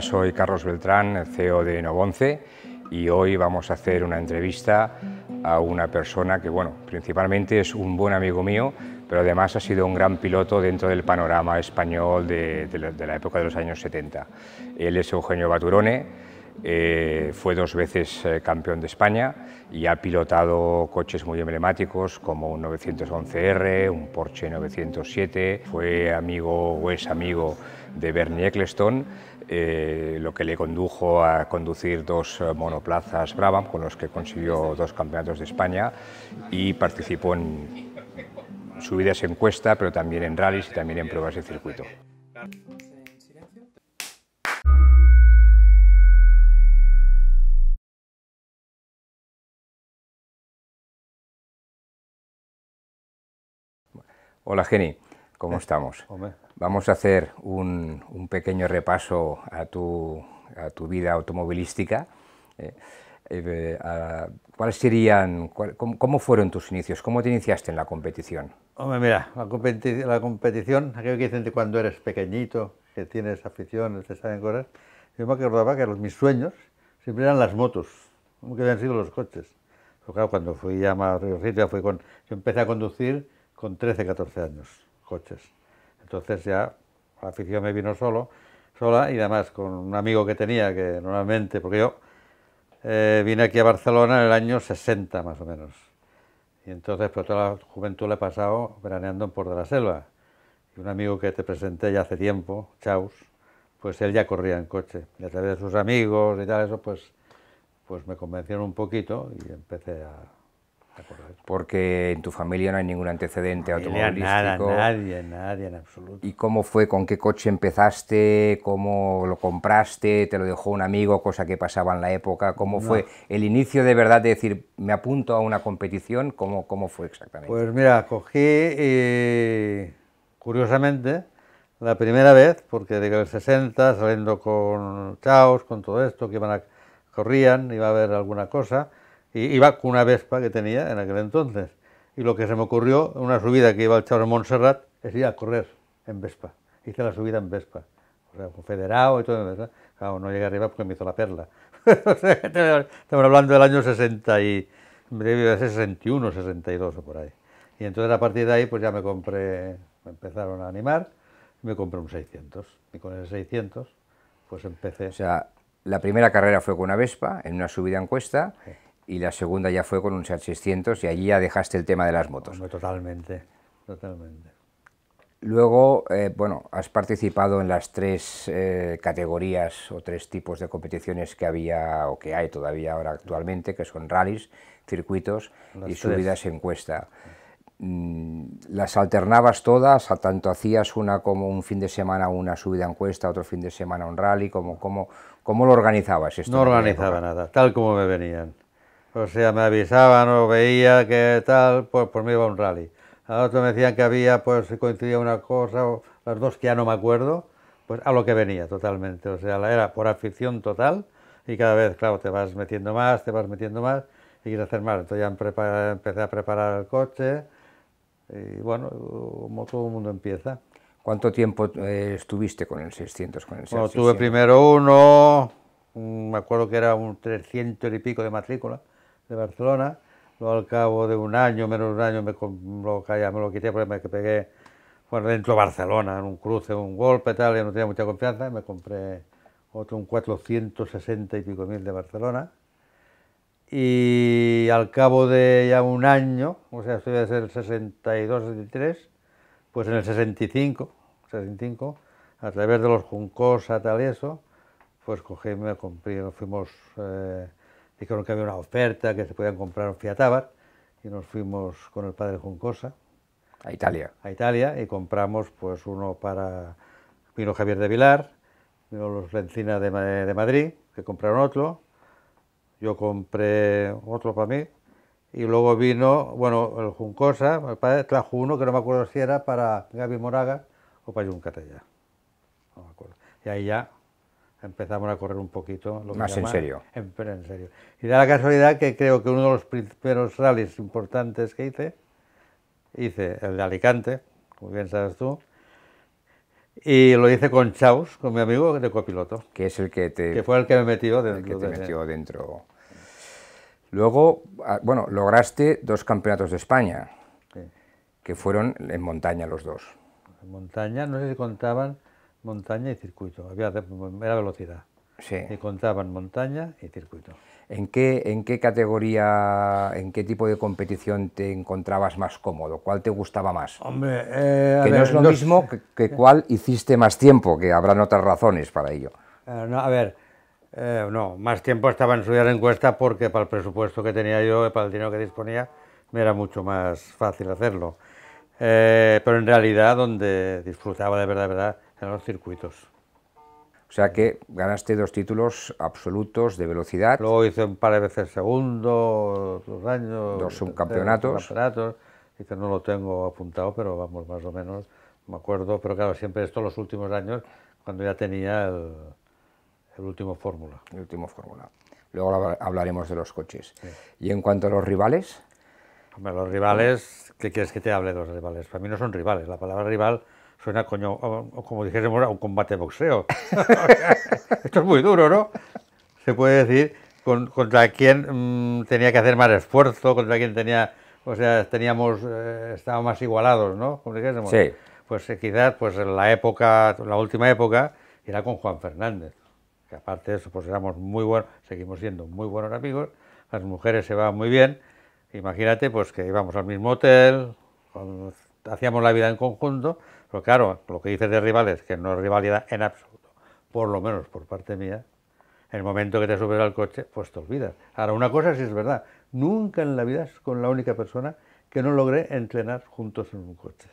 soy Carlos Beltrán, CEO de Novonce, y hoy vamos a hacer una entrevista a una persona que, bueno, principalmente es un buen amigo mío, pero además ha sido un gran piloto dentro del panorama español de, la, de la época de los años 70. Él es Eugenio Baturone, eh, fue dos veces eh, campeón de España y ha pilotado coches muy emblemáticos como un 911R, un Porsche 907, fue amigo o es amigo de Bernie Ecclestone, eh, lo que le condujo a conducir dos monoplazas Brabham con los que consiguió dos campeonatos de España y participó en subidas en cuesta, pero también en rallies y también en pruebas de circuito. Hola Jenny, ¿cómo eh, estamos? Vamos a hacer un, pequeño repaso a tu, vida automovilística. Eh, eh, ¿Cuáles serían, cómo, fueron tus inicios? ¿Cómo te iniciaste en la competición? Hombre, mira, la, competición, aquello que dicen de cuando eres pequeñito, que tienes aficiones, te saben cosas, yo me acordaba que mis sueños siempre eran las motos, como que habían sido los coches. claro, cuando fui ya más Río fui con... empecé a conducir con 13, 14 años, coches. Entonces ya la afición me vino solo, sola y además con un amigo que tenía que normalmente, porque yo eh, vine aquí a Barcelona en el año 60 más o menos. Y entonces por pues, toda la juventud le he pasado veraneando en de la Selva. Y un amigo que te presenté ya hace tiempo, Chaus, pues él ya corría en coche. Y a través de sus amigos y tal, eso pues, pues me convencieron un poquito y empecé a, porque en tu familia no hay ningún antecedente automovilístico. Nada, nadie, nadie en absoluto. ¿Y cómo fue? ¿Con qué coche empezaste? ¿Cómo lo compraste? ¿Te lo dejó un amigo? Cosa que pasaba en la época. ¿Cómo fue el inicio de verdad de decir, me apunto a una competición? ¿Cómo, cómo fue exactamente? Pues mira, cogí, y, eh, curiosamente, la primera vez, porque desde los 60, saliendo con Chaos, con todo esto, que iban a, corrían, iba a haber alguna cosa y iba con una Vespa que tenía en aquel entonces. Y lo que se me ocurrió, una subida que iba al Chavo Montserrat, es ir a correr en Vespa. Hice la subida en Vespa. O sea, Federado y todo ¿verdad? no llegué arriba porque me hizo la perla. Estamos hablando del año 60 y... 61, 62 o por ahí. Y entonces a partir de ahí pues ya me compré, me empezaron a animar, me compré un 600. Y con ese 600 pues empecé. O sea, la primera carrera fue con una Vespa, en una subida en cuesta, y la segunda ya fue con un Seat 600 y allí ya dejaste el tema de las motos. totalmente, totalmente. Luego, eh, bueno, has participado en las tres eh, categorías o tres tipos de competiciones que había o que hay todavía ahora actualmente, que son rallies, circuitos y subidas en cuesta. Mm, ¿Las alternabas todas? ¿A tanto hacías una como un fin de semana una subida en cuesta, otro fin de semana un rally? ¿Cómo, cómo, cómo lo organizabas? Esto no organizaba nada, tal como me venían. O sea, me avisaban o veía que tal, pues por pues mí iba un rally. A otros me decían que había, pues coincidía una cosa, las dos que ya no me acuerdo, pues a lo que venía totalmente. O sea, era por afición total y cada vez, claro, te vas metiendo más, te vas metiendo más y quieres hacer más. Entonces ya empecé a preparar el coche y bueno, como todo el mundo empieza. ¿Cuánto tiempo eh, estuviste con el 600? Con el bueno, tuve primero uno, mm, me acuerdo que era un 300 y pico de matrícula de Barcelona. Luego al cabo de un año, menos de un año, me, lo, ya me lo quité porque me pegué dentro de Barcelona, en un cruce, un golpe, tal, ya no tenía mucha confianza, me compré otro, un 460 y pico mil de Barcelona. Y al cabo de ya un año, o sea, estoy desde el 62, 63, pues en el 65, 65, a través de los Juncos, tal y eso, pues cogí, me compré, nos fuimos... Eh, dijeron que había una oferta, que se podían comprar un Fiat y nos fuimos con el padre Juncosa. A Italia. A Italia, y compramos pues uno para... Vino Javier de Vilar, vino los Lencina de, de Madrid, que compraron otro, yo compré otro para mí, y luego vino, bueno, el Juncosa, el padre trajo uno que no me acuerdo si era para Gaby Moraga o para Juncatella. No me acuerdo. Y ahí ya empezamos a correr un poquito. Lo Más en serio. En, en, serio. Y da la casualidad que creo que uno de los primeros rallies importantes que hice, hice el de Alicante, como bien sabes tú, y lo hice con Chaus, con mi amigo de copiloto. Que es el que te... Que fue el que me metió dentro. que te metió dentro. Luego, ah, bueno, lograste dos campeonatos de España, que fueron en montaña los dos. En montaña, no sé si contaban montaña y circuito. Había, era velocidad. Sí. Y contaban montaña y circuito. ¿En qué, ¿En qué categoría, en qué tipo de competición te encontrabas más cómodo? ¿Cuál te gustaba más? Hombre, eh, que no es lo mismo que, cuál hiciste más tiempo, que habrán otras razones para ello. Eh, a ver, eh, no, más tiempo estaba en la encuesta porque para el presupuesto que tenía yo, para el dinero que disponía, me era mucho más fácil hacerlo. pero en realidad, donde disfrutaba de verdad, de verdad, los circuitos. O sea que ganaste dos títulos absolutos de velocidad. Luego hice un par de veces segundo, dos años. Dos subcampeonatos. campeonatos. Y que no lo tengo apuntado, pero vamos, más o menos me acuerdo. Pero claro, siempre esto los últimos años, cuando ya tenía el, último fórmula. El último fórmula. Luego hablaremos de los coches. ¿Y en cuanto a los rivales? Hombre, los rivales, ¿qué quieres que te hable de los rivales? Para mí no son rivales. La palabra rival suena coño, como dijésemos, a un combate de boxeo. Esto es muy duro, ¿no? Se puede decir contra quién mm, tenía que hacer más esfuerzo, contra quién tenía, o sea, teníamos, eh, estábamos más igualados, ¿no? Como dijésemos. Sí. Pues eh, quizás, pues la época, la última época, era con Juan Fernández, que aparte de eso, pues éramos muy buenos, seguimos siendo muy buenos amigos, las mujeres se van muy bien, imagínate, pues que íbamos al mismo hotel, hacíamos la vida en conjunto, pero claro, lo que dices de rivales, que no es rivalidad en absoluto, por lo menos por parte mía, en el momento que te subes al coche, pues te olvidas. Ahora, una cosa sí es verdad, nunca en la vida es con la única persona que no logré entrenar juntos en un coche.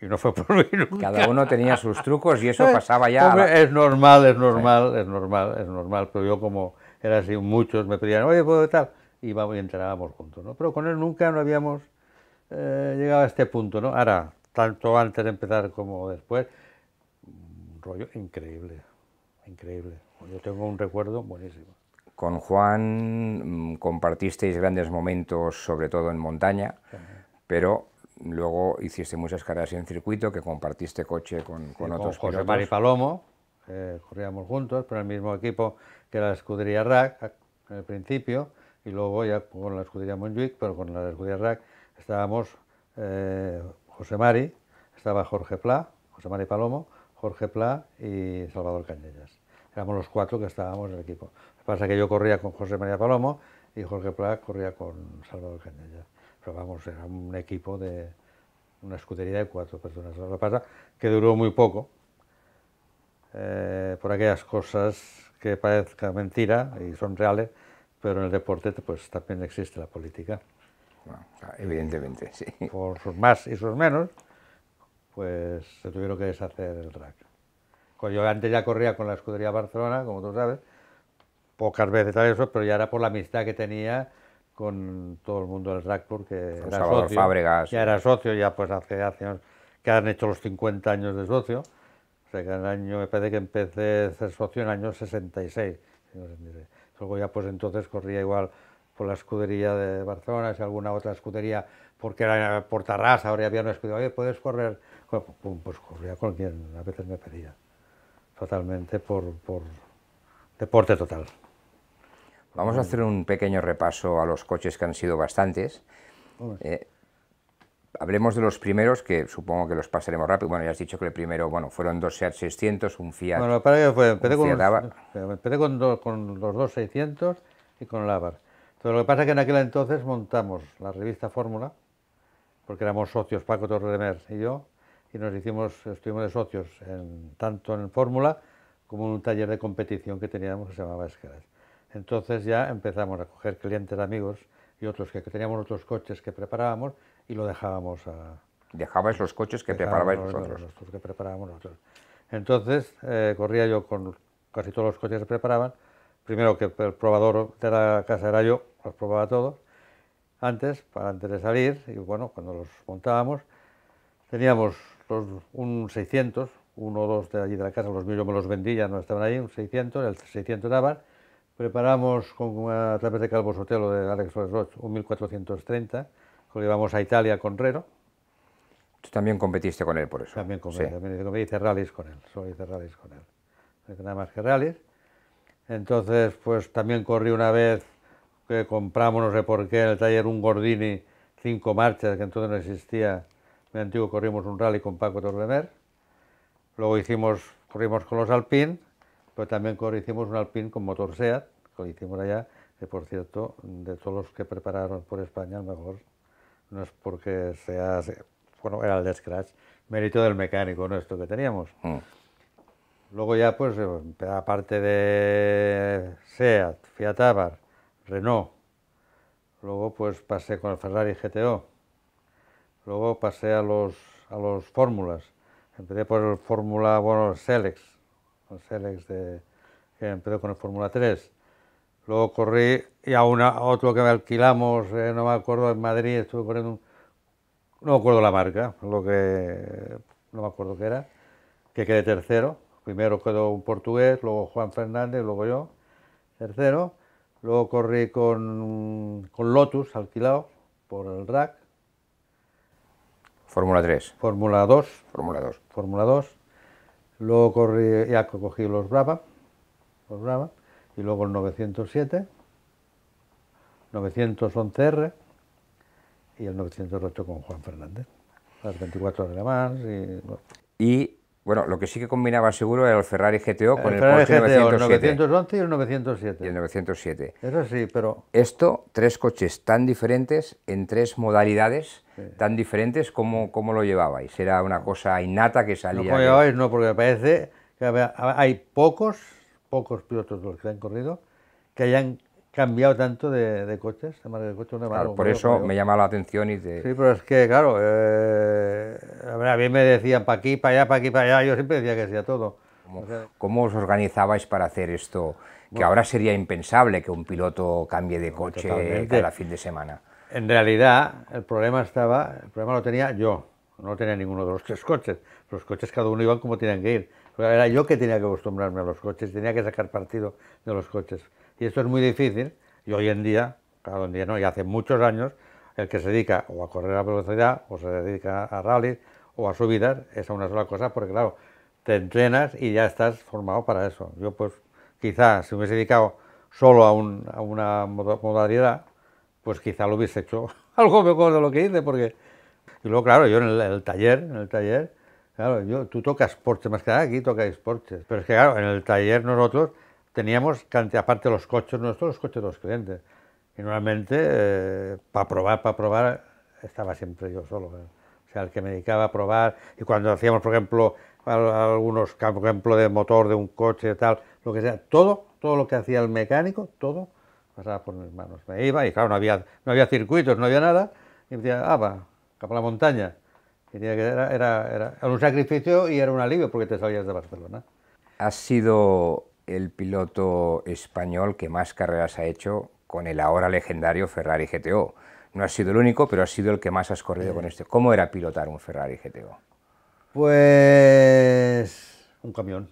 Y no fue por mí nunca. Cada uno tenía sus trucos y eso eh, pasaba ya. Es normal, es normal, es normal, es normal. Pero yo como era así, muchos me pedían, oye, ¿puedo tal? Y, vamos, y entrenábamos juntos, ¿no? Pero con él nunca no habíamos eh, llegado a este punto, ¿no? Ahora, tanto antes de empezar como después, un rollo increíble, increíble. Yo tengo un recuerdo buenísimo. Con Juan mm, compartisteis grandes momentos, sobre todo en montaña, pero luego hiciste muchas carreras en circuito que compartiste coche con, otros otros con José Mari Palomo, corríamos juntos pero el mismo equipo que la escudería RAC en el principio y luego ya con la escudería Montjuic, pero con la escudería RAC estábamos eh, José Mari, estaba Jorge Pla, José Mari Palomo, Jorge Pla y Salvador Cañellas. Éramos los cuatro que estábamos en el equipo. Lo que pasa es que yo corría con José María Palomo y Jorge Pla corría con Salvador Cañellas. Pero vamos, era un equipo de una escudería de cuatro personas. Lo que pasa que duró muy poco, eh, por aquellas cosas que parezca mentira y son reales, pero en el deporte pues también existe la política evidentemente, sí. Por sus más y sus menos, pues se tuvieron que deshacer el rack. Yo antes ya corría con la escudería Barcelona, como tú sabes, pocas veces tal eso, pero ya era por la amistad que tenía con todo el mundo del rack porque que era socio, ya era socio, ya pues hace, que han hecho los 50 años de socio, o sea que en el año, me parece que empecé a ser socio en el año 66. Luego ya pues entonces corría igual por la escudería de Barcelona, si alguna otra escudería, porque era por Tarrasa, ahora había una escudería, oye, ¿puedes correr? Pues, pues, pues corría con quien a veces me pedía, totalmente por, deporte total. Vamos a hacer un pequeño repaso a los coches que han sido bastantes. Eh, hablemos de los primeros, que supongo que los pasaremos rápido. Bueno, ya has dicho que el primero bueno, fueron dos Seat 600, un Fiat. Bueno, para ello fue, empecé, con, los, empecé con, los dos 600 y con Lavar lo que pasa es que en aquel entonces montamos la revista Fórmula, porque éramos socios, Paco Torremer y yo, y nos hicimos, estuvimos de socios tanto en Fórmula como en un taller de competición que teníamos que se llamaba Esqueras Entonces ya empezamos a coger clientes, amigos y otros que, teníamos otros coches que preparábamos y lo dejábamos a... Dejabais los coches que preparabais vosotros. Los que preparábamos nosotros. Entonces eh, corría yo con casi todos los coches que preparaban. Primero que el probador de la casa era yo, los probaba todos antes, para antes de salir, y bueno, cuando los montábamos, teníamos un 600, uno o dos de allí de la casa, los míos yo me los vendía no estaban ahí, un 600, el 600 daban, preparamos con, a través de Calvo Sotelo de Alex Flores un 1430, lo llevamos a Italia con Rero. Tú también competiste con él por eso. También competí, también hice rallies con él, solo hice rallies con él, nada más que rallies. Entonces, pues también corrí una vez que compramos, no eh, sé por qué, en el taller un Gordini, cinco marchas, que entonces no existía. En antiguo corrimos un rally con Paco Torremer. Luego hicimos, corrimos con los Alpine, pero también hicimos un Alpine con motor SEAT, que lo hicimos allá, que por cierto, de todos los que prepararon por España, a mejor no es porque sea, bueno, era el de Scratch, mérito del mecánico nuestro que teníamos. Mm. Luego ya, pues, eh, aparte de SEAT, Fiat Abarth, Renault, luego pues pasé con el Ferrari GTO, luego pasé a los, a los fórmulas, empecé por el Fórmula, bueno, el Selex, de, empecé con el Fórmula 3, luego corrí y a, una, otro que me alquilamos, eh, no me acuerdo, en Madrid estuve corriendo, un, no me acuerdo la marca, lo que, no me acuerdo qué era, que quedé tercero, primero quedó un portugués, luego Juan Fernández, luego yo, tercero, Luego corrí con, Lotus alquilado por el RAC, Fórmula 3. Fórmula 2. Fórmula 2. Fórmula 2. Luego corrí, ya cogí los Brava, los Brava, y luego el 907, 911R y el 908 con Juan Fernández. Las 24 horas de más. Y, y bueno, lo que sí que combinaba seguro era el Ferrari GTO con el, Ferrari 911 y el 907. Y el 907. Eso sí, pero... Esto, tres coches tan diferentes, en tres modalidades tan diferentes, ¿cómo, ¿cómo lo llevabais? ¿Era una cosa innata que salía...? No, lo llevabais, no, porque me parece que hay pocos, pocos pilotos de los que han corrido, que hayan cambiado tanto de, coches, por eso me llamaba la atención y Sí, pero es que, claro, eh, a mí me decían para aquí, para allá, para aquí, para allá, yo siempre decía que sí todo. ¿Cómo, os organizabais para hacer esto? Que ahora sería impensable que un piloto cambie de coche cada fin de semana. En realidad, el problema estaba, el problema lo tenía yo, no tenía ninguno de los tres coches. Los coches cada uno iban como tenían que ir. Era yo que tenía que acostumbrarme a los coches, tenía que sacar partido de los coches. Y esto es muy difícil. Y hoy en día, claro, y hace muchos años, el que se dedica o a correr a velocidad, o se dedica a rally, o a subidas, es a una sola cosa, porque claro, te entrenas y ya estás formado para eso. Yo pues quizás si me hubiese dedicado solo a, una modalidad, pues quizá lo hubiese hecho algo mejor de lo que hice, porque... Y luego, claro, yo en el, taller, en el taller, claro, yo, tú tocas porches, más que nada aquí tocáis porche. pero es que claro, en el taller nosotros teníamos, aparte de los coches nuestros, los coches de los clientes. Y normalmente, eh, para probar, para probar, estaba siempre yo solo. Eh. O sea, el que me dedicaba a probar. Y cuando hacíamos, por ejemplo, algunos, por ejemplo, de motor de un coche, tal, lo que sea, todo, todo lo que hacía el mecánico, todo pasaba por mis manos. Me iba y, claro, no había, no había circuitos, no había nada. Y me decía, ah, va, capa la montaña. tenía que, era, era, era un sacrificio y era un alivio porque te salías de Barcelona. Has sido el piloto español que más carreras ha hecho con el ahora legendario Ferrari GTO. No ha sido el único, pero ha sido el que más has corrido con eh. este. ¿Cómo era pilotar un Ferrari GTO? Pues un camión.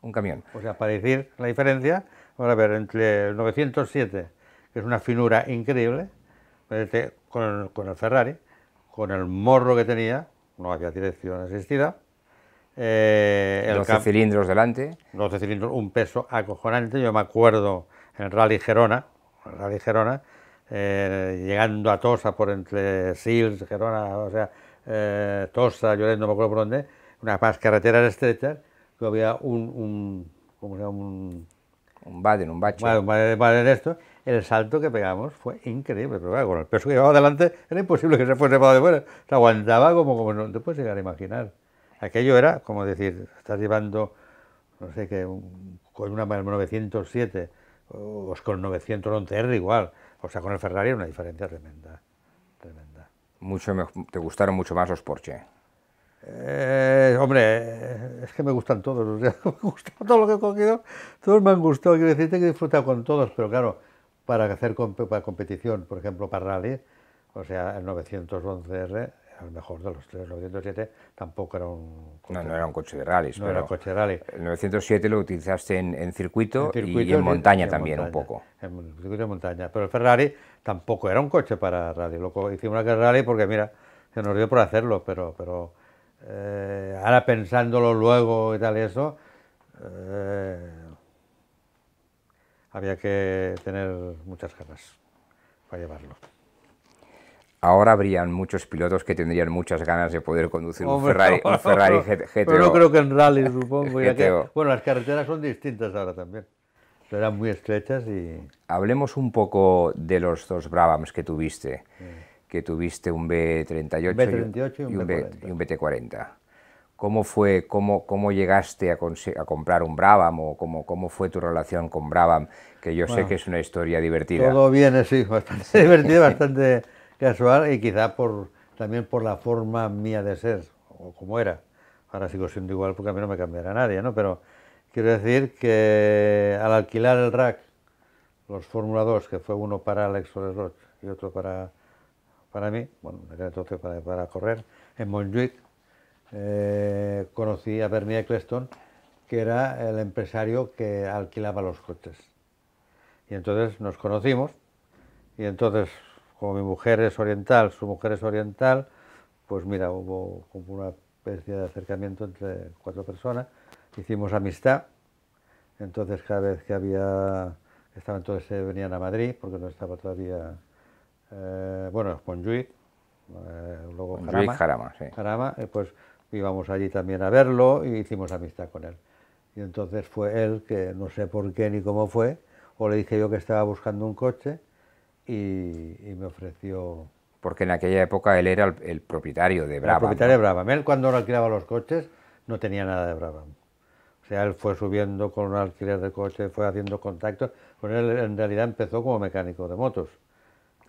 Un camión. O sea, para decir la diferencia, ahora ver, entre el 907, que es una finura increíble, este, con el, con el Ferrari, con el morro que tenía, no había dirección asistida, eh, 12 cilindros delante. 12 cilindros, un peso acojonante. Yo me acuerdo en el Rally Gerona, Rally Gerona eh, llegando a Tosa por entre Sils, Gerona, o sea, eh, Tosa, yo no me acuerdo por dónde, unas carreteras estrechas, que había un, un ¿cómo se llama? Un, un baden, un bacho. un baden, esto. El salto que pegamos fue increíble, pero con el peso que llevaba adelante era imposible que se fuese para de fuera. Se aguantaba como, como no te puedes llegar a imaginar. Aquello era como decir, estás llevando, no sé qué, con una 907 o con 911R igual. O sea, con el Ferrari era una diferencia tremenda. tremenda. Mucho me, ¿Te gustaron mucho más los Porsche? Eh, hombre, es que me gustan todos. O sea, me gusta todo lo que he cogido, todos me han gustado. Quiero decirte que he disfrutado con todos, pero claro, para hacer para competición, por ejemplo, para rally, o sea, el 911R el mejor de los tres. El 907 tampoco era un No, no era un coche de rally. No era un coche de rally. El 907 lo utilizaste en, circuito, y en montaña también un poco. En circuito y montaña. Pero el Ferrari tampoco era un coche para rally. Lo hicimos aquel rally porque, mira, se nos dio por hacerlo, pero, pero eh, ahora pensándolo luego y tal y eso, eh, había que tener muchas ganas para llevarlo ahora habrían muchos pilotos que tendrían muchas ganas de poder conducir un Ferrari, GTO. Pero no creo que en rally, supongo. bueno, las carreteras son distintas ahora también. Eran muy estrechas y... Hablemos un poco de los dos Brabhams que tuviste. Que tuviste un B38, y, un, BT40. ¿Cómo fue, cómo, cómo llegaste a, a, comprar un Brabham o cómo, cómo fue tu relación con Brabham? Que yo sé que es una historia divertida. Todo bien, sí, bastante divertido, bastante casual y quizá por, también por la forma mía de ser, o como era. Ahora sigo siendo igual porque a mí no me cambiará nadie, ¿no? Pero quiero decir que al alquilar el rack, los Fórmula 2, que fue uno para Alex y otro para, para mí, bueno, era entonces para, correr, en Montjuic, eh, conocí a Bernie Eccleston, que era el empresario que alquilaba los coches. Y entonces nos conocimos y entonces como mi mujer es oriental, su mujer es oriental, pues mira, hubo como una especie de acercamiento entre cuatro personas, hicimos amistad, entonces cada vez que había, estaban todos se venían a Madrid, porque no estaba todavía, eh, bueno, con eh, luego con Jarama, Jarama, sí. Jarama eh, pues íbamos allí también a verlo y hicimos amistad con él. Y entonces fue él que, no sé por qué ni cómo fue, o le dije yo que estaba buscando un coche, y, me ofreció... Porque en aquella época él era el, propietario de Brabham. El propietario de Brabham. Él cuando alquilaba los coches no tenía nada de Brabham. O sea, él fue subiendo con un alquiler de coches, fue haciendo contactos. Con él en realidad empezó como mecánico de motos.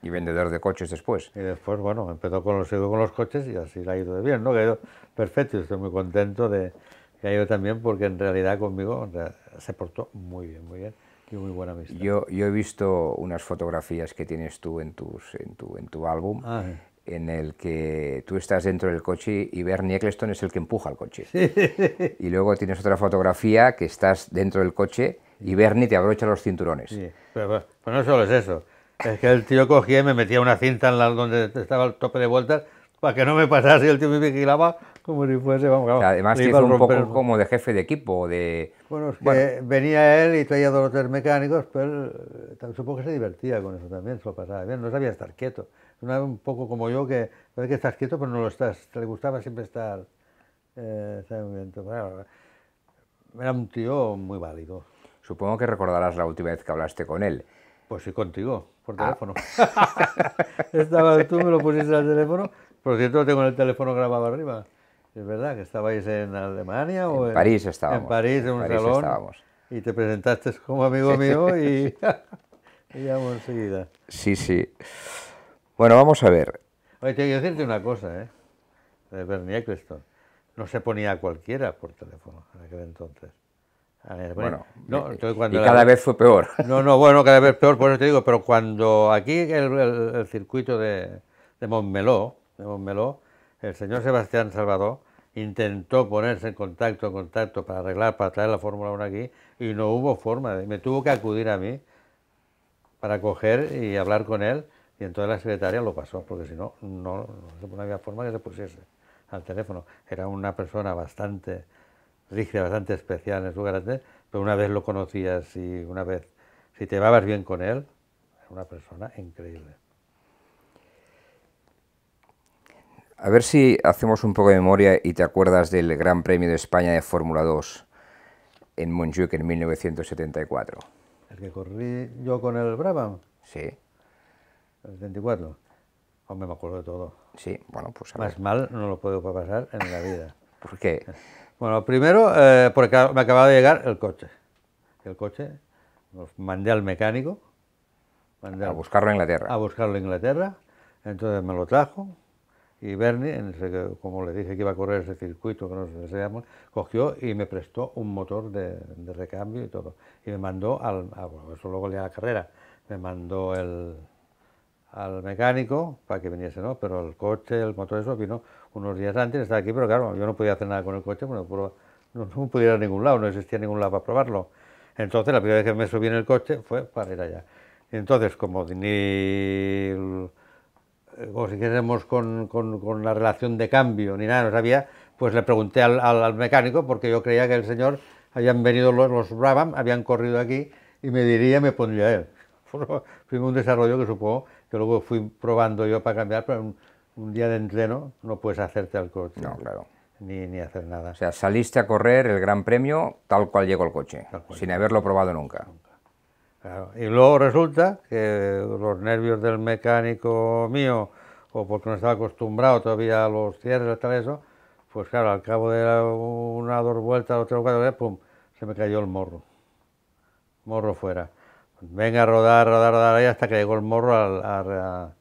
Y vendedor de coches después. Y después, bueno, empezó con los, con los coches y así le ha ido de bien, ¿no? Que ha ido perfecto y estoy muy contento de que ha ido también porque en realidad conmigo se portó muy bien, muy bien. Yo, yo he visto unas fotografías que tienes tú en, tus, en, tu, en tu álbum. Ah, en el que tú estás dentro del coche y Bernie Eccleston es el que empuja el coche. Y luego tienes otra fotografía que estás dentro del coche y Bernie te abrocha los cinturones. Pero, no solo es eso, es que el tío cogía y me metía una cinta en la, donde estaba el tope de vueltas para que no me pasase y el tío me vigilaba como si fuese, vamos, claro, Además, hizo un poco como de jefe de equipo. De... Bueno, es que venía él y traía dos o tres mecánicos, pero él, eh, supongo que se divertía con eso también, se lo pasaba bien, no sabía estar quieto. Era un poco como yo, que parece que estás quieto, pero no lo estás. Le gustaba siempre estar. Eh, era un tío muy válido. Supongo que recordarás la última vez que hablaste con él. Pues sí, contigo, por ah. teléfono. Estaba tú, me lo pusiste al teléfono. Por cierto, tengo el teléfono grabado arriba. Es verdad que estabais en Alemania en o en París estábamos. En París, en un París salón. Estábamos. Y te presentaste como amigo mío y, y llamo enseguida. Sí, sí. Bueno, vamos a ver. Oye, tengo que decirte una cosa, ¿eh? De Bernie Eccleston. No se ponía a cualquiera por teléfono en aquel entonces. bueno, y cada vez fue peor. No, no, bueno, cada vez peor, por eso te digo, pero cuando aquí el, el, circuito de, de Montmeló, de Montmeló el señor Sebastián Salvador intentó ponerse en contacto, en contacto para arreglar, para traer la Fórmula 1 aquí y no hubo forma. me tuvo que acudir a mí para coger y hablar con él y entonces la secretaria lo pasó, porque si no, no, no había forma que se pusiese al teléfono. Era una persona bastante rígida, bastante especial en su carácter, pero una vez lo conocías y una vez, si te llevabas bien con él, era una persona increíble. A ver si hacemos un poco de memoria y te acuerdas del Gran Premio de España de Fórmula 2 en Montjuic en 1974. ¿El que corrí yo con el Brabham? Sí. ¿El 74? Hombre, me acuerdo de todo. Sí, bueno, pues... A Más mal no lo puedo pasar en la vida. ¿Por qué? Bueno, primero, eh, porque me acababa de llegar el coche. El coche lo mandé al mecánico. a buscarlo a Inglaterra. A buscarlo a Inglaterra. Entonces me lo trajo, y Bernie, como le dije que iba a correr ese circuito que nos deseamos, cogió y me prestó un motor de, recambio y todo. Y me mandó al, ah, eso luego le a la carrera, me mandó el, al mecánico para que viniese, ¿no? Pero el coche, el motor, eso vino unos días antes, estaba aquí, pero claro, yo no podía hacer nada con el coche, bueno, no, no podía ir a ningún lado, no existía ningún lado para probarlo. Entonces la primera vez que me subí en el coche fue para ir allá. Entonces, como ni como si queremos con, con, la relación de cambio, ni nada, no sabía, pues le pregunté al, al, mecánico, porque yo creía que el señor, habían venido los, los Brabham, habían corrido aquí, y me diría, me pondría él. Fue un desarrollo que supongo que luego fui probando yo para cambiar, pero un, día de entreno no puedes hacerte al coche. No, claro. Ni, ni, hacer nada. O sea, saliste a correr el Gran Premio tal cual llegó el coche, sin haberlo probado nunca. Y luego resulta que los nervios del mecánico mío, o porque no estaba acostumbrado todavía a los cierres, tal eso, pues claro, al cabo de una dos vueltas o tres o eh, pum, se me cayó el morro. Morro fuera. Venga a rodar, rodar, rodar ahí hasta que llegó el morro a,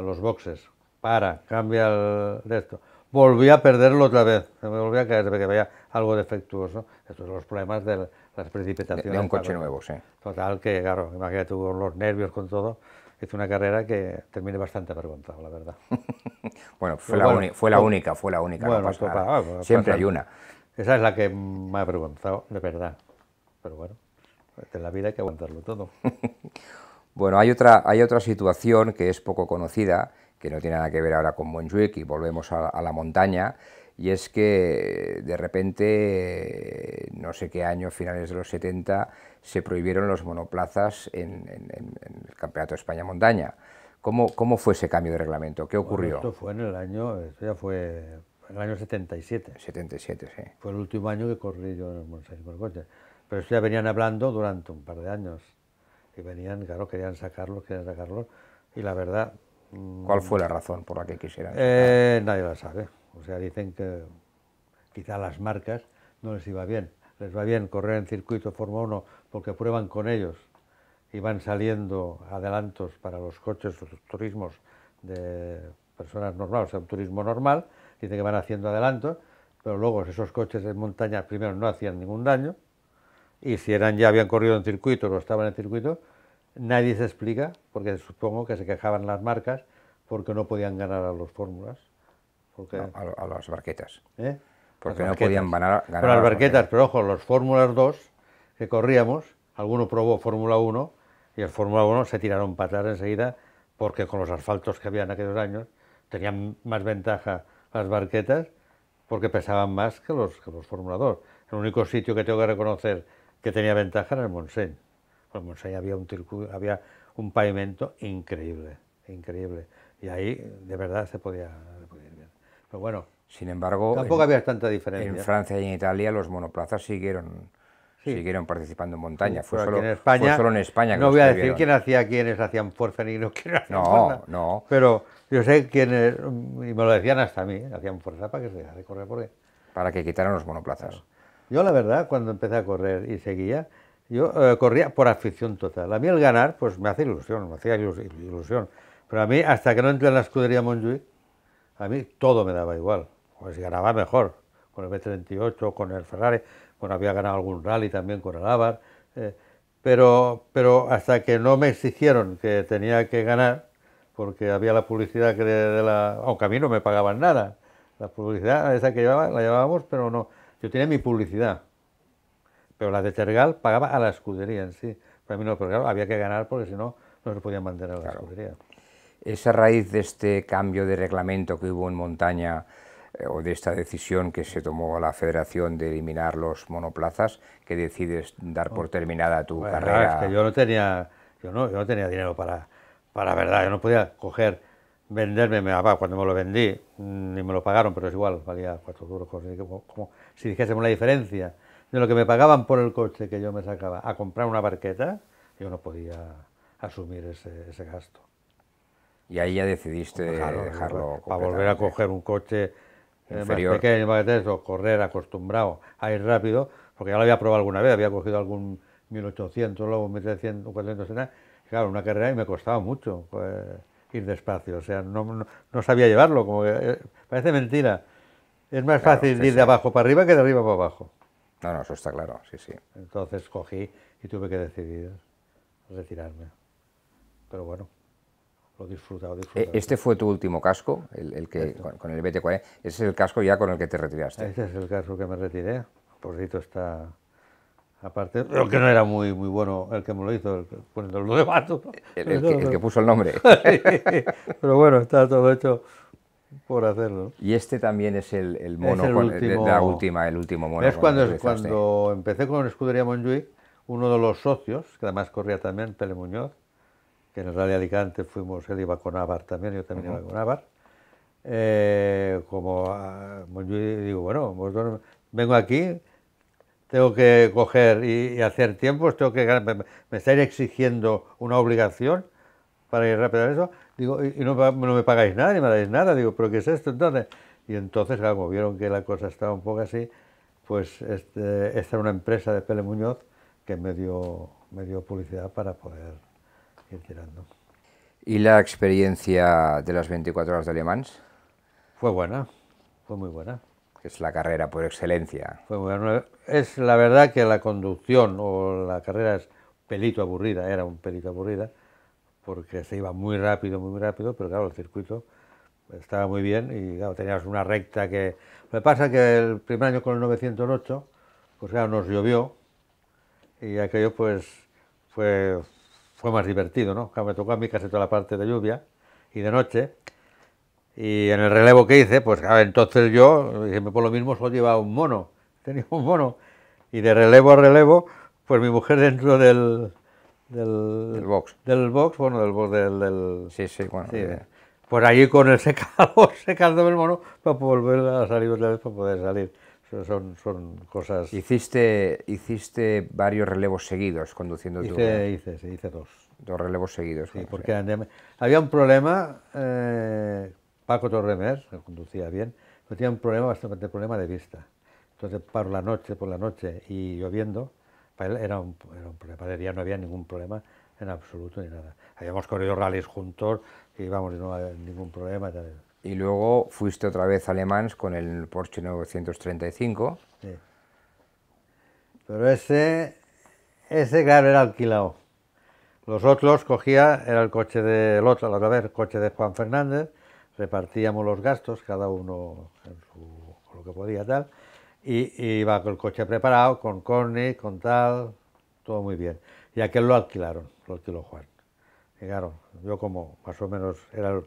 los boxes. Para, cambia el, de esto volví a perderlo otra vez, me volví a caer que había algo defectuoso. Estos son los problemas de las precipitaciones. De, un coche nuevo, sí. Total, que claro, imagínate con los nervios, con todo, hice una carrera que terminé bastante avergonzado, la verdad. bueno, fue, la, única, fue la única. Siempre hay una. Esa es la que me ha avergonzado, de verdad. Pero bueno, en la vida hay que aguantarlo todo. bueno, hay otra, hay otra situación que es poco conocida que no tiene nada que ver ahora con Montjuic y volvemos a, la montaña, y es que eh, de repente, eh, no sé qué año, finales de los 70, se prohibieron los monoplazas en, el Campeonato de España Montaña. ¿Cómo, ¿Cómo, fue ese cambio de reglamento? ¿Qué ocurrió? esto fue en el año, ya fue en el año 77. 77, sí. Fue el último año que corrí yo en el Pero eso ya venían hablando durante un par de años. Y venían, claro, querían sacarlo, querían sacarlo. Y la verdad, ¿Cuál fue la razón por la que quisieran? Eh, nadie la sabe. O sea, dicen que quizá las marcas no les iba bien. Les va bien correr en circuito Fórmula 1 porque prueban con ellos y van saliendo adelantos para los coches, los turismos de personas normales, o sea, un turismo normal. Dicen que van haciendo adelantos, pero luego esos coches en montaña primero no hacían ningún daño y si eran ya habían corrido en circuito o estaban en circuito, Nadie se explica, porque supongo que se quejaban las marcas porque no podían ganar a los fórmulas. a, las barquetas. Porque no ¿Eh? podían ganar, a las, barquetas, pero ojo, los Fórmulas 2 que corríamos, alguno probó Fórmula 1 y el Fórmula 1 se tiraron para atrás enseguida porque con los asfaltos que había en aquellos años tenían más ventaja las barquetas porque pesaban más que los, que los Fórmula 2. El único sitio que tengo que reconocer que tenía ventaja era el Montseny. Pues Montseny había un, había un pavimento increíble, increíble. Y ahí de verdad se podía, Pero bueno, sin embargo, tampoco había tanta diferencia. En Francia y en Italia los monoplazas siguieron, siguieron participando en montaña. fue, solo, en España, solo, en España. no voy a decir quién hacía quiénes hacían fuerza no quién hacían No, no. Pero yo sé quiénes, y me lo decían hasta a mí, hacían fuerza para que se dejara de correr por ahí. Para que quitaran los monoplazas. Yo la verdad, cuando empecé a correr y seguía, yo eh, corría por afición total. A mí el ganar, pues me hace ilusión, me hacía ilusión. Pero a mí, hasta que no entré en la escudería Montjuic, a mí todo me daba igual. Pues ganaba mejor, con el B38, con el Ferrari, bueno, había ganado algún rally también con el Avar. Eh. pero, pero hasta que no me exigieron que tenía que ganar, porque había la publicidad que Aunque a mí no me pagaban nada. La publicidad esa que llevaba, la llevábamos, pero no. Yo tenía mi publicidad pero la de Tergal pagaba a la escudería en sí. Para mí no, pero claro, había que ganar porque si no, no se podían mantener a la escudería. Esa raíz de este cambio de reglamento que hubo en montaña eh, o de esta decisión que se tomó la federación de eliminar los monoplazas que decides dar por oh, terminada tu carrera. Es que yo no tenía, yo no, yo no tenía dinero para, para verdad, yo no podía coger, venderme, me, cuando me lo vendí, mm, ni me lo pagaron, pero es igual, valía cuatro duros, como si dijésemos la diferencia de lo que me pagaban por el coche que yo me sacaba a comprar una barqueta, yo no podía asumir ese, gasto. Y ahí ya decidiste dejarlo. para volver a coger un coche eh, pequeño, correr acostumbrado a ir rápido, porque ya lo había probado alguna vez, había cogido algún 1800, luego 1300, 400, claro, una carrera y me costaba mucho eh, ir despacio, o sea, no, sabía llevarlo, como eh, parece mentira. Es más fácil ir de abajo para arriba que de arriba para abajo. No, no, eso está claro, sí, sí. Entonces cogí y tuve que decidir retirarme. Pero bueno, lo disfrutado, eh, disfrutado. ¿Este fue tu último casco, el, que este. con, el BT40? Ese es el casco ya con el que te retiraste. Ese es el casco que me retiré. Por cierto, está... Aparte, lo que no era muy, muy bueno el que me lo hizo, El, que, puso el nombre. pero bueno, está todo hecho por hacerlo. Y este también es el, mono, último, la última, el último mono. Es cuando, cuando empecé con Escudería Montjuic, uno de los socios, que además corría también, Pele Muñoz, que en el de Alicante fuimos, él iba con Ábar también, yo también iba con Navar. Eh, como ah, digo, bueno, vengo aquí, tengo que coger y, hacer tiempos, tengo que me, está exigiendo una obligación, para ir rápido a eso. Digo, y, no, me pagáis nada, ni me dais nada. Digo, ¿pero qué es esto entonces? Y entonces, como vieron que la cosa estaba un poco así, pues este, esta era una empresa de Pele Muñoz que me dio, me dio publicidad para poder ir tirando. ¿Y la experiencia de las 24 horas de alemán? Fue buena, fue muy buena. Es la carrera por excelencia. Fue buena. Es la verdad que la conducción o la carrera es pelito aburrida, era un pelito aburrida, porque se iba muy rápido, muy rápido, pero claro, el circuito estaba muy bien y claro, teníamos una recta que... Lo pasa que el primer año con el 908, pues claro, nos llovió y aquello pues fue, fue más divertido, ¿no? me tocó a mí casi toda la parte de lluvia y de noche y en el relevo que hice, pues claro, entonces yo, por lo mismo, solo llevaba un mono, tenía un mono y de relevo a relevo, pues mi mujer dentro del, del, box. Del box, bueno, del box del... del... Sí, sí, bueno. Sí, pues allí con el secado, secando el mono, para pues volver a salir otra vez, para pues poder salir. Son, son cosas... Hiciste, hiciste varios relevos seguidos conduciendo hice, Hice, sí, hice dos. Dos relevos seguidos. Sí, porque había un problema, eh, Paco Torremer, que conducía bien, pero tenía un problema, bastante problema de vista. Entonces, por la noche, por la noche y lloviendo, para él era un, no había ningún problema en absoluto ni nada. Habíamos corrido rallies juntos y vamos, no había ningún problema. Y luego fuiste otra vez a con el Porsche 935. Sí. Pero ese, ese era alquilado. Los otros cogía, era el coche del otro, la otra vez, coche de Juan Fernández, repartíamos los gastos, cada uno con lo que podía tal, y, iba con el coche preparado, con corne, con tal, todo muy bien. Y aquel lo alquilaron, lo alquiló Juan. llegaron yo como más o menos era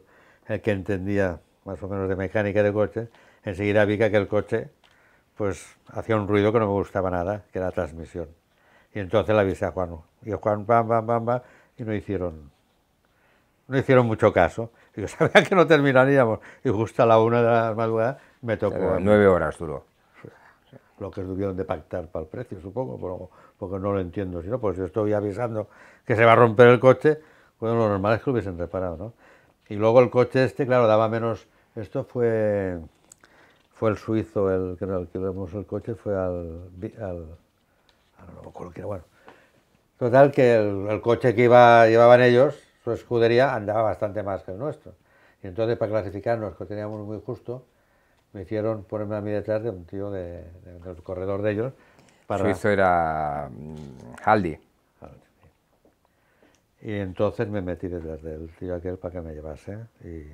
el, que entendía más o menos de mecánica de coche, enseguida vi que aquel coche pues hacía un ruido que no me gustaba nada, que era transmisión. Y entonces le avisé a Juan. Y Juan, pam, bam pam, bam, y no hicieron, no hicieron mucho caso. Y yo sabía que no terminaríamos. Y justo a la una de la madrugada me tocó. Nueve horas duró lo que tuvieron de pactar para el precio, supongo, porque no lo entiendo. Si no, pues yo estoy avisando que se va a romper el coche, cuando lo normal es que lo hubiesen reparado, ¿no? Y luego el coche este, claro, daba menos... Esto fue fue el suizo el que alquilamos el coche, fue al... al ah, no era, bueno. Total, que el, el, coche que iba, llevaban ellos, su escudería, andaba bastante más que el nuestro. Y entonces, para clasificarnos, que teníamos muy justo, me hicieron ponerme a mí detrás de un tío de, de, del corredor de ellos. Para... Suizo era Haldi. Mm, y entonces me metí detrás del tío aquel para que me llevase. Y,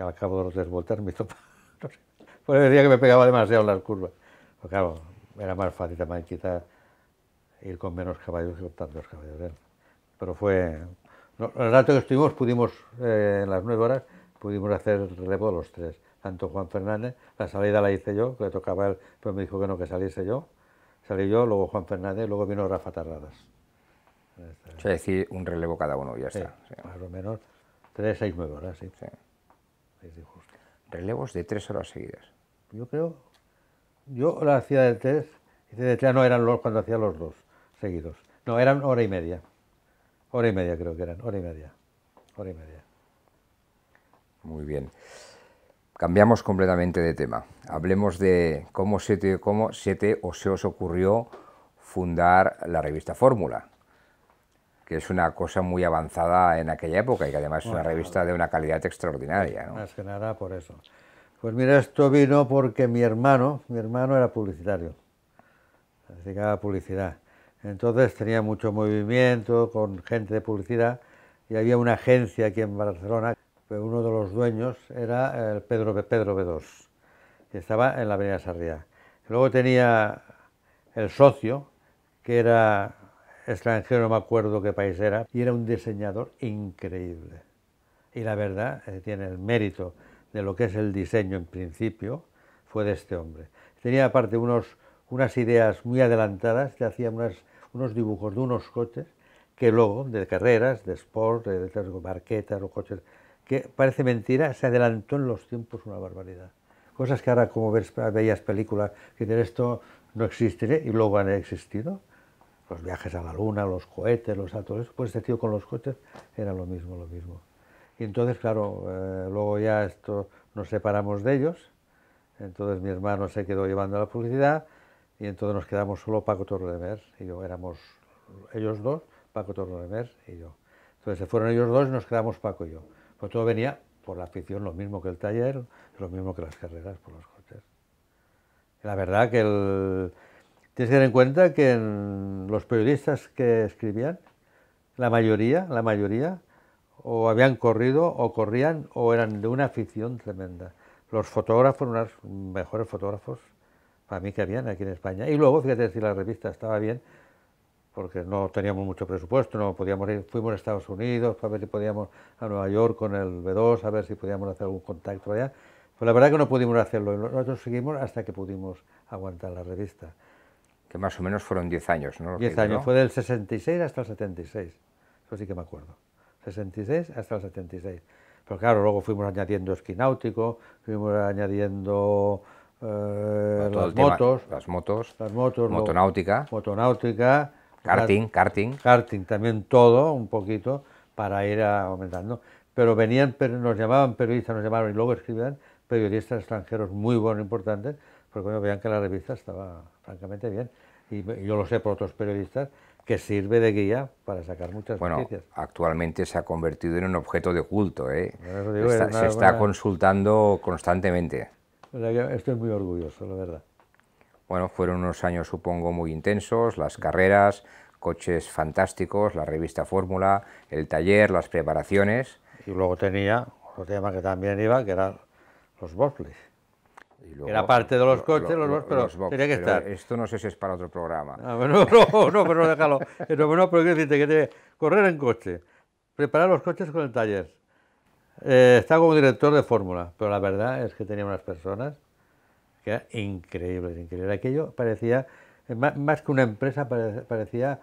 al cabo de los tres vueltas me hizo. no pues decía que me pegaba demasiado las curvas. Pero claro, era más fácil también quizá ir con menos caballos que con tantos caballos. ¿eh? Pero fue. No, el rato que estuvimos, pudimos, eh, en las nueve horas, pudimos hacer relevo los tres tanto Juan Fernández, la salida la hice yo, que le tocaba él, pero me dijo que no, que saliese yo. Salí yo, luego Juan Fernández, luego vino Rafa Tarradas. O sea, decir, un relevo cada uno, ya está. Más o menos tres, seis, nueve horas, sí. Relevos de tres horas seguidas. Yo creo, yo la hacía de tres, y de tres, no eran los cuando hacía los dos seguidos. No, eran hora y media. Hora y media creo que eran, hora y media. Hora y media. Muy bien. Cambiamos completamente de tema. Hablemos de cómo se te, o se os ocurrió fundar la revista Fórmula, que es una cosa muy avanzada en aquella época y que además es una revista de una calidad extraordinaria. Más que nada por eso. Pues mira, esto vino porque mi hermano, mi hermano era publicitario, dedicaba publicidad. Entonces tenía mucho movimiento con gente de publicidad y había una agencia aquí en Barcelona uno de los dueños era eh, el Pedro, Pedro B2, que estaba en la avenida Sarriá. Luego tenía el socio, que era extranjero, no me acuerdo qué país era, y era un diseñador increíble. Y la verdad, eh, tiene el mérito de lo que es el diseño en principio, fue de este hombre. Tenía aparte unas ideas muy adelantadas, que hacía unos dibujos de unos coches, que luego, de carreras, de sport, de, de barquetas o coches que parece mentira, se adelantó en los tiempos una barbaridad. Cosas que ahora como ves bellas películas que de esto no existiré ¿eh? y luego han existido. Los viajes a la luna, los cohetes, los autos Pues este tío con los cohetes era lo mismo, lo mismo. Y entonces, claro, eh, luego ya esto nos separamos de ellos. Entonces mi hermano se quedó llevando la publicidad y entonces nos quedamos solo Paco Torremer y yo. Éramos ellos dos, Paco Torremer y yo. Entonces se fueron ellos dos y nos quedamos Paco y yo. Pues todo venía por la afición, lo mismo que el taller, lo mismo que las carreras por los coches. La verdad que el... tienes que tener en cuenta que los periodistas que escribían, la mayoría, la mayoría, o habían corrido, o corrían, o eran de una afición tremenda. Los fotógrafos, unos mejores fotógrafos, para mí que habían aquí en España. Y luego, fíjate si la revista estaba bien, porque no teníamos mucho presupuesto, no podíamos ir, fuimos a Estados Unidos para ver si podíamos a Nueva York con el B2, a ver si podíamos hacer algún contacto allá. Pues la verdad es que no pudimos hacerlo, nosotros seguimos hasta que pudimos aguantar la revista. Que más o menos fueron 10 años, ¿no? 10 años, fue del 66 hasta el 76, eso sí que me acuerdo. 66 hasta el 76. Pero claro, luego fuimos añadiendo esquí náutico, fuimos añadiendo eh, las, motos, las motos. motos. Motonáutica. motonáutica Karting, karting. también todo, un poquito, para ir aumentando. Pero venían, nos llamaban periodistas, nos llamaron y luego escribían periodistas extranjeros muy buenos, importantes, porque bueno, veían que la revista estaba francamente bien. Y yo lo sé por otros periodistas, que sirve de guía para sacar muchas bueno, noticias. Actualmente se ha convertido en un objeto de culto, ¿eh? se está consultando constantemente. estoy muy orgulloso, la verdad. Bueno, fueron unos años supongo muy intensos, las carreras, coches fantásticos, la revista Fórmula, el taller, las preparaciones. Y luego tenía otro tema que también iba, que eran los Luego, Era parte de los coches, los, pero los tenía que estar. Esto no sé si es para otro programa. Ah, no, no, no, no pero déjalo. No, no, pero decirte que te, correr en coche, preparar los coches con el taller. Eh, estaba como director de fórmula, pero la verdad es que tenía unas personas era increíble, increíble. Aquello parecía, eh, más, que una empresa, parecía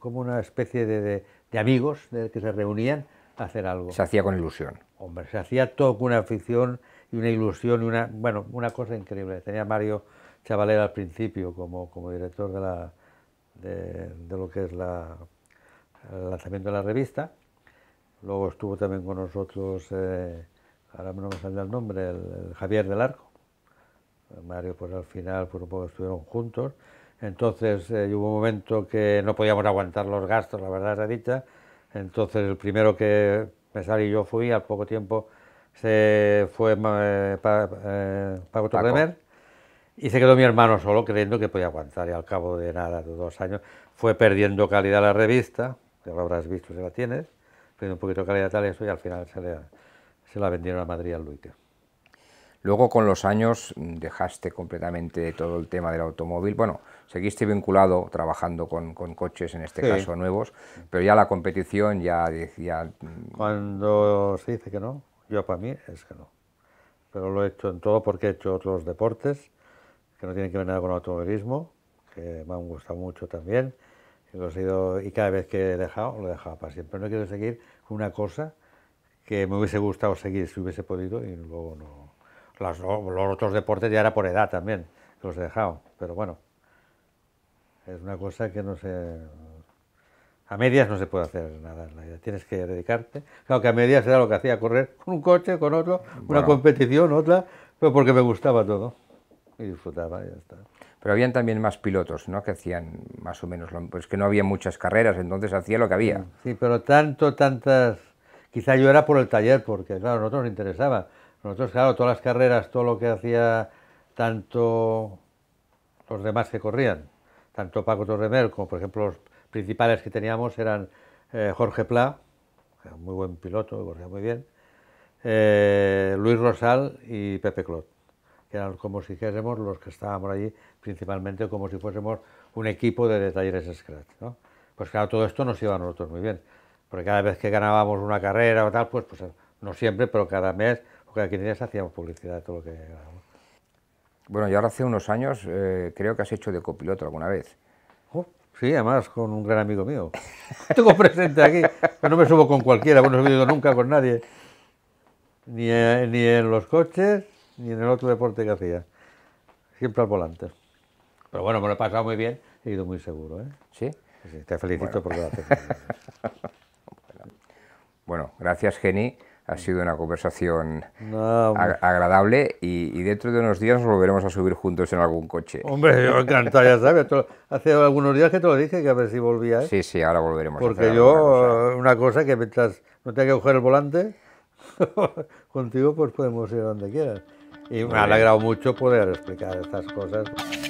como una especie de, amigos que se reunían a hacer algo. Se hacía con ilusión. Hombre, se hacía todo con una afición y una ilusión y una, bueno, una cosa increíble. Tenía Mario Chavalera al principio como, como director de, la, de, lo que es la, el lanzamiento de la revista. Luego estuvo también con nosotros... Eh, ahora no me sale el nombre, el, Javier del Arco. Mario, pues al final, pues un poco estuvieron juntos. Entonces eh, hubo un momento que no podíamos aguantar los gastos, la verdad es dicha. Entonces el primero que me salí yo fui, al poco tiempo se fue eh, para eh, Paco Torremer y se quedó mi hermano solo creyendo que podía aguantar y al cabo de nada, de dos años, fue perdiendo calidad la revista, ya lo habrás visto si la tienes, perdiendo un poquito de calidad tal y eso y al final se le se la vendieron a Madrid al Luite. Luego con los años dejaste completamente todo el tema del automóvil. Bueno, seguiste vinculado trabajando con, coches, en este caso nuevos, pero ya la competición ya, decía mm, Cuando se dice que no, yo para mí es que no. Pero lo he hecho en todo porque he hecho otros deportes que no tienen que ver nada con automovilismo, que me han gustado mucho también. Y, y cada vez que he dejado, lo he dejado para siempre. No quiero seguir con una cosa que me hubiese gustado seguir si hubiese podido y luego no. los otros deportes ya era por edad también, los he dejado, pero bueno, es una cosa que no se... A medias no se puede hacer nada la tienes que dedicarte. Claro que a medias era lo que hacía, correr con un coche, con otro, una competición, otra, pero porque me gustaba todo y disfrutaba y ya está. Pero habían también más pilotos, ¿no? Que hacían más o menos lo pues que no había muchas carreras, entonces hacía lo que había. Sí, pero tanto, tantas Quizá yo era por el taller, porque claro, a nosotros nos interesaba. Nosotros, claro, todas las carreras, todo lo que hacía tanto los demás que corrían, tanto Paco Torremer como por ejemplo los principales que teníamos eran eh, Jorge Pla, que era muy buen piloto, corría muy bien, eh, Luis Rosal y Pepe Clot, que eran como si fuésemos los que estábamos allí principalmente como si fuésemos un equipo de, de talleres Scratch. Pues claro, todo esto nos iba a nosotros muy bien porque cada vez que ganábamos una carrera o tal, pues, pues no siempre, pero cada mes o cada 15 días hacíamos publicidad de todo lo que ganábamos. Bueno, y ahora hace unos años eh, creo que has hecho de copiloto alguna vez. Oh, sí, además con un gran amigo mío. Tengo presente aquí, pero no me subo con cualquiera, bueno, no he subido nunca con nadie. Ni, eh, ni en los coches, ni en el otro deporte que hacía. Siempre al volante. Pero bueno, me lo he pasado muy bien, he ido muy seguro. ¿eh? ¿Sí? te felicito por lo que Bueno, gracias Jenny. Ha mm. sido una conversación agradable y, dentro de unos días nos volveremos a subir juntos en algún coche. Hombre, yo encantado, ya sabes. Hace algunos días que te lo dije, que a ver si volvías. Sí, sí, ahora volveremos. Porque yo, una cosa que mientras no tenga que coger el volante, contigo pues podemos ir donde quieras. Y me ha alegrado mucho poder explicar estas cosas.